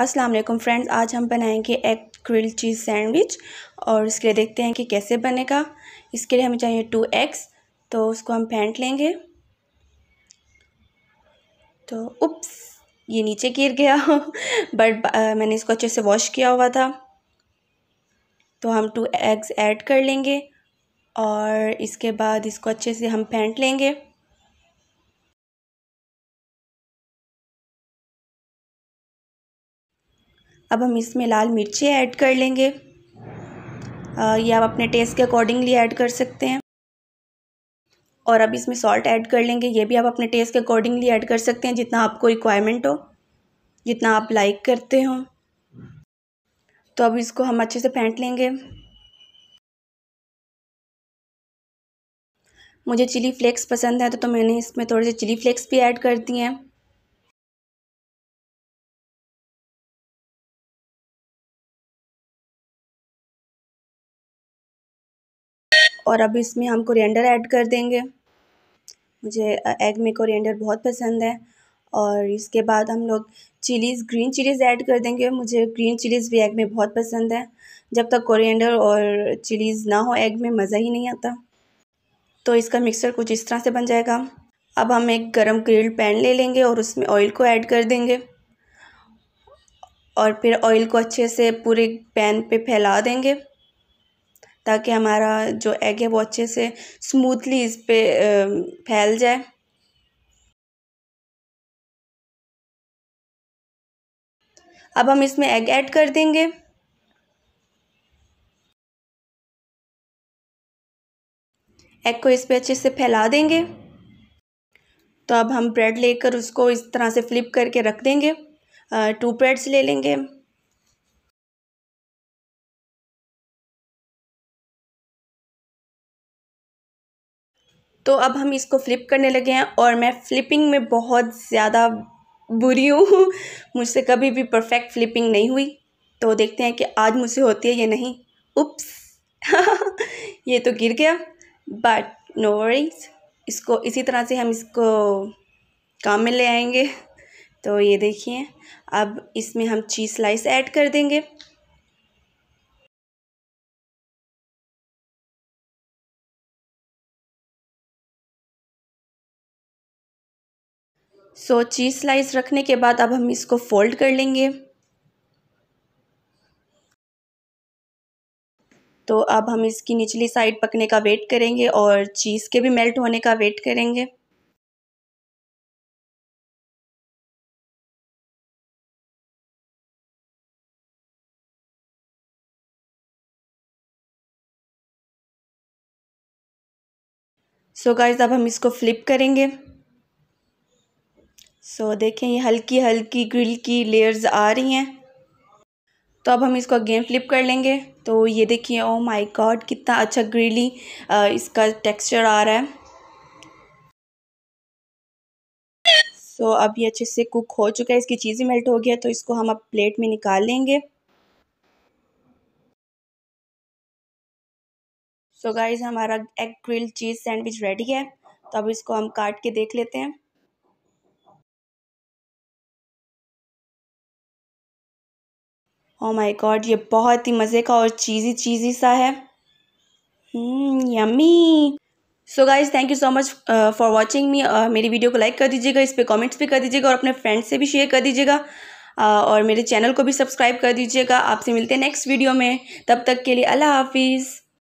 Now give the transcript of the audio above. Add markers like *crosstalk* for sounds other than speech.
अस्सलाम वालेकुम फ्रेंड्स आज हम बनाएंगे एग ग्रिल चीज़ सैंडविच और इसके लिए देखते हैं कि कैसे बनेगा इसके लिए हमें चाहिए टू एग्स तो उसको हम फेंट लेंगे तो उप्स ये नीचे गिर गया बट *laughs* uh, मैंने इसको अच्छे से वॉश किया हुआ था तो हम टू एग्स ऐड कर लेंगे और इसके बाद इसको अच्छे से हम फेंट लेंगे अब हम इसमें लाल मिर्ची ऐड कर लेंगे ये आप अपने टेस्ट के अकॉर्डिंगली ऐड कर सकते हैं और अब इसमें सॉल्ट ऐड कर लेंगे ये भी आप अपने टेस्ट के अकॉर्डिंगली ऐड कर सकते हैं जितना आपको रिक्वायरमेंट हो जितना आप लाइक करते हो तो अब इसको हम अच्छे से फेंट लेंगे मुझे चिली फ्लेक्स पसंद है तो, तो मैंने इसमें थोड़े से चिली फ्लेक्स भी ऐड कर दिए हैं और अब इसमें हम कोरिएंडर ऐड कर देंगे मुझे एग में कोरिएंडर बहुत पसंद है और इसके बाद हम लोग चिलीज़ ग्रीन चिलीज़ ऐड कर देंगे मुझे ग्रीन चिलीज़ भी एग में बहुत पसंद है जब तक कोरिएंडर और चिलीज़ ना हो एग में मज़ा ही नहीं आता तो इसका मिक्सर कुछ इस तरह से बन जाएगा अब हम एक गरम ग्रिल्ड पैन ले लेंगे और उसमें ऑयल को ऐड कर देंगे और फिर ऑयल को अच्छे से पूरे पैन पे फैला देंगे ताकि हमारा जो एग है वो अच्छे से स्मूथली इस पर फैल जाए अब हम इसमें एग ऐड कर देंगे एग को इस पर अच्छे से फैला देंगे तो अब हम ब्रेड लेकर उसको इस तरह से फ्लिप करके रख देंगे टू ब्रेड्स ले लेंगे तो अब हम इसको फ़्लिप करने लगे हैं और मैं फ़्लिपिंग में बहुत ज़्यादा बुरी हूँ *laughs* मुझसे कभी भी परफेक्ट फ्लिपिंग नहीं हुई तो देखते हैं कि आज मुझसे होती है या नहीं उप्स *laughs* ये तो गिर गया बट नो वरीज इसको इसी तरह से हम इसको काम में ले आएंगे *laughs* तो ये देखिए अब इसमें हम चीज़ स्लाइस ऐड कर देंगे सो so, चीज़ स्लाइस रखने के बाद अब हम इसको फोल्ड कर लेंगे तो अब हम इसकी निचली साइड पकने का वेट करेंगे और चीज़ के भी मेल्ट होने का वेट करेंगे सो so गाइज अब हम इसको फ्लिप करेंगे सो so, देखें ये हल्की हल्की ग्रिल की लेयर्स आ रही हैं तो अब हम इसको गेम फ्लिप कर लेंगे तो ये देखिए ओ माय गॉड कितना अच्छा ग्रिली इसका टेक्सचर आ रहा है सो so, अब ये अच्छे से कुक हो चुका है इसकी चीज़ें मेल्ट हो गया तो इसको हम अब प्लेट में निकाल लेंगे सो so गाइज हमारा egg grill cheese sandwich ready है तो अब इसको हम काट के देख लेते हैं ओ माय गॉड ये बहुत ही मज़े का और चीज़ी चीज़ी सा है yummy so guys thank you so much for watching me मेरी वीडियो को लाइक कर दीजिएगा इस पर कॉमेंट्स भी कर दीजिएगा और अपने फ्रेंड्स से भी शेयर कर दीजिएगा uh, और मेरे चैनल को भी सब्सक्राइब कर दीजिएगा आपसे मिलते हैं नेक्स्ट वीडियो में तब तक के लिए अल्लाह हाफिज़